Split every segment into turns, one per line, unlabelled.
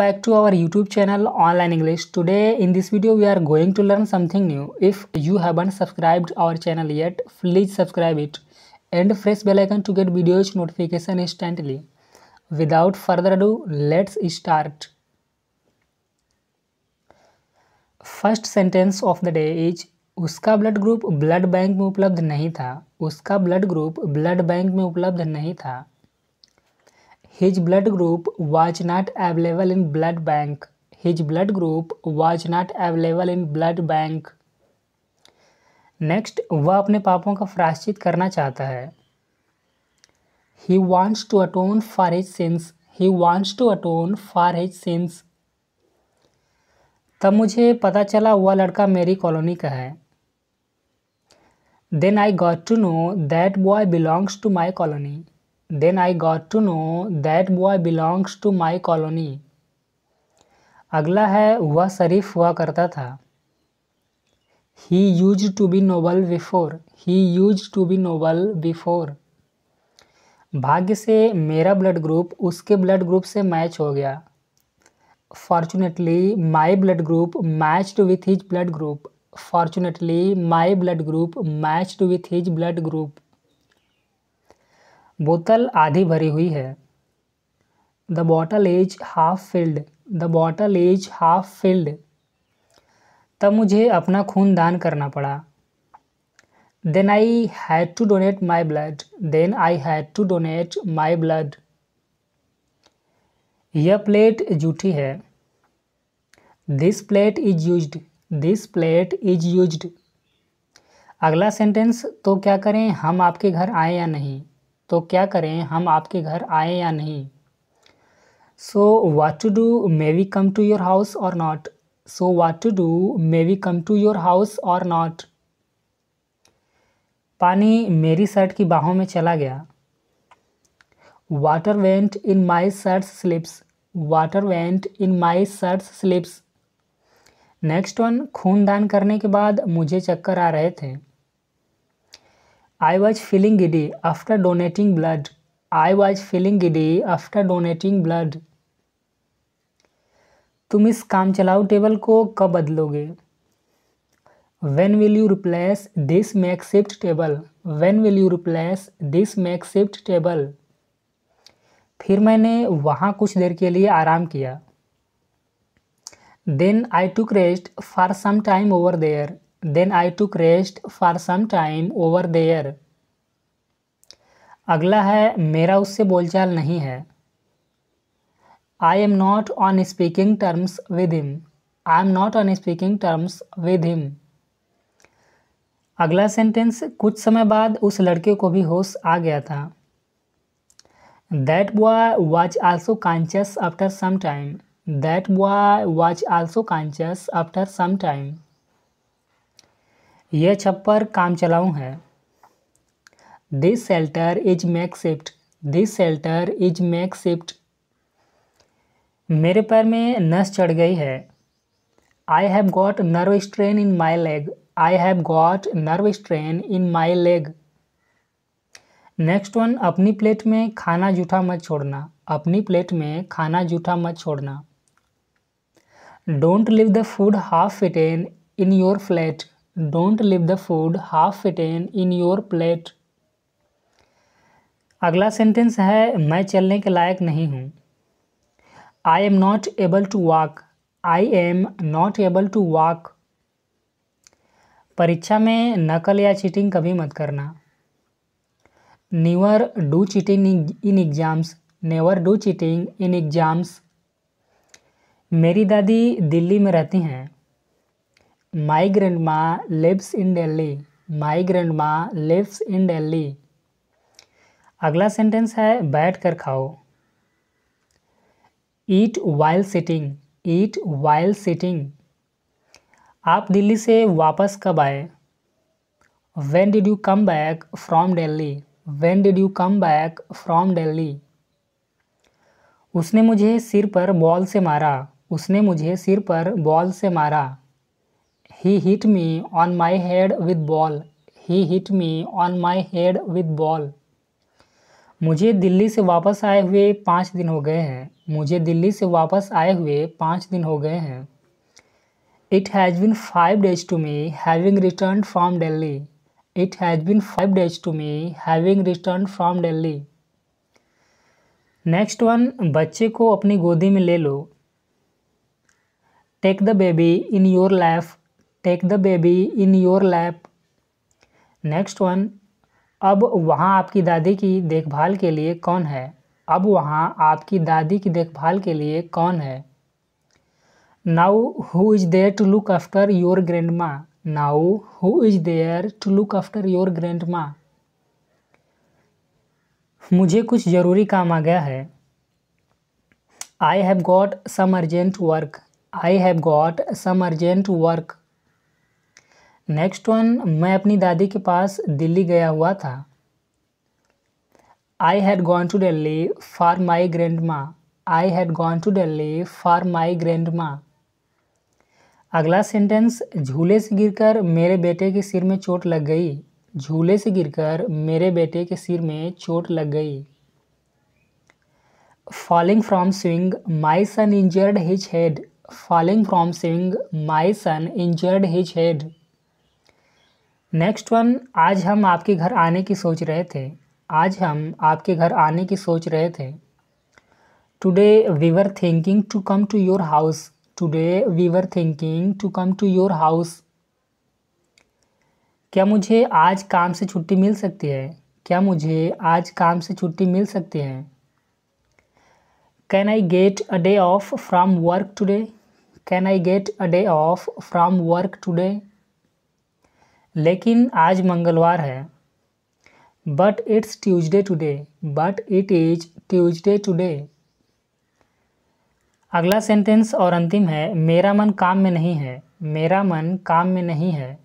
back to our youtube channel online english today in this video we are going to learn something new if you haven't subscribed our channel yet please subscribe it and press bell icon to get videos notification instantly without further ado let's start first sentence of the day is उसका blood group blood bank में उपलब्ध नहीं था उसका blood group blood bank में उपलब्ध नहीं था his blood group was not available in blood bank his blood group was not available in blood bank next वह अपने पापों का प्राश्चित करना चाहता है he wants to atone for his sins he wants to atone for his sins तब मुझे पता चला वह लड़का मेरी कॉलोनी का है then I got to know that boy belongs to my colony then I got to know that boy belongs to my colony अगला है वह शरीफ हुआ करता था he used to be noble before he used to be noble before भाग्य से मेरा ब्लड ग्रुप उसके ब्लड ग्रुप से मैच हो गया fortunately my blood group matched with his blood group fortunately my blood group matched with his blood group बोतल आधी भरी हुई है the bottle is half filled the bottle is half filled तब मुझे अपना खून दान करना पड़ा then I had to donate my blood then I had to donate my blood यह प्लेट जूठी है this plate is used this plate is used अगला सेंटेंस तो क्या करें हम आपके घर आए या नहीं तो क्या करें हम आपके घर आए या नहीं so what to do may we come to your house or not so what to do may we come to your house or not पानी मेरी शर्ट की बाहों में चला गया water went in my shirt sleeves water went in my shirt sleeves next one खून दान करने के बाद मुझे चक्कर आ रहे थे I was feeling giddy after donating blood. I was feeling giddy after donating blood. तुम इस काम चलाऊ टेबल को कब बदलोगे when will you replace this makeshift table when will you replace this makeshift table फिर मैंने वहाँ कुछ देर के लिए आराम किया then I took rest for some time over there then I took rest for some time over there अगला है मेरा उससे बोलचाल नहीं है I am not on speaking terms with him I am not on speaking terms with him अगला sentence कुछ समय बाद उस लड़के को भी होश आ गया था that boy was also conscious after some time that boy was also conscious after some time यह छप्पर काम चलाऊ है this shelter is makeshift this shelter is makeshift मेरे पैर में नस चढ़ गई है I have got nerve strain in my leg I have got nerve strain in my leg next one अपनी प्लेट में खाना जूठा मत छोड़ना अपनी प्लेट में खाना जूठा मत छोड़ना don't leave the food half eaten in your plate don't leave the food half eaten in your plate अगला सेंटेंस है मैं चलने के लायक नहीं हूँ I am not able to walk I am not able to walk परीक्षा में नकल या चीटिंग कभी मत करना never do cheating in exams never do cheating in exams मेरी दादी दिल्ली में रहती हैं my grandma in in Delhi. My grandma lives in Delhi. अगला सेंटेंस है बैठ कर खाओ eat while sitting eat while sitting आप दिल्ली से वापस कब आए when did you come back from Delhi when did you come back from Delhi उसने मुझे सिर पर बॉल से मारा उसने मुझे सिर पर बॉल से मारा he hit me on my head with ball he hit me on my head with ball मुझे दिल्ली से वापस आए हुए पाँच दिन हो गए हैं मुझे दिल्ली से वापस आए हुए पाँच दिन हो गए हैं it has been five days to me having return from Delhi it has been five days to me having return from Delhi next one बच्चे को अपनी गोदी में ले लो take the baby in your lap take the baby in your lap next one अब वहाँ आपकी दादी की देखभाल के लिए कौन है अब वहाँ आपकी दादी की देखभाल के लिए कौन है now who is there to look after your grandma now who is there to look after your grandma मुझे कुछ ज़रूरी काम आ गया है I have got some urgent work I have got some urgent work next one मैं अपनी दादी के पास दिल्ली गया हुआ था I had gone to Delhi for my grandma I had gone to Delhi for my grandma अगला सेंटेंस झूले से गिरकर मेरे बेटे के सिर में चोट लग गई झूले से गिरकर मेरे बेटे के सिर में चोट लग गई falling from swing my son injured his head falling from swing my son injured his head next one आज हम आपके घर आने की सोच रहे थे आज हम आपके घर आने की सोच रहे थे today we were thinking to come to your house today we were thinking to come to your house क्या मुझे आज काम से छुट्टी मिल सकती है क्या मुझे आज काम से छुट्टी मिल सकती है can I get a day off from work today can I get a day off from work today लेकिन आज मंगलवार है but it's Tuesday today but it is Tuesday today अगला सेंटेंस और अंतिम है मेरा मन काम में नहीं है मेरा मन काम में नहीं है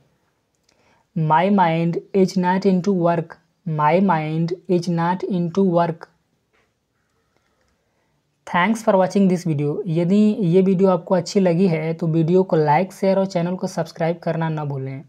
my mind is not into work my mind is not into work thanks for watching this video यदि ये वीडियो आपको अच्छी लगी है तो वीडियो को लाइक शेयर और चैनल को सब्सक्राइब करना न भूलें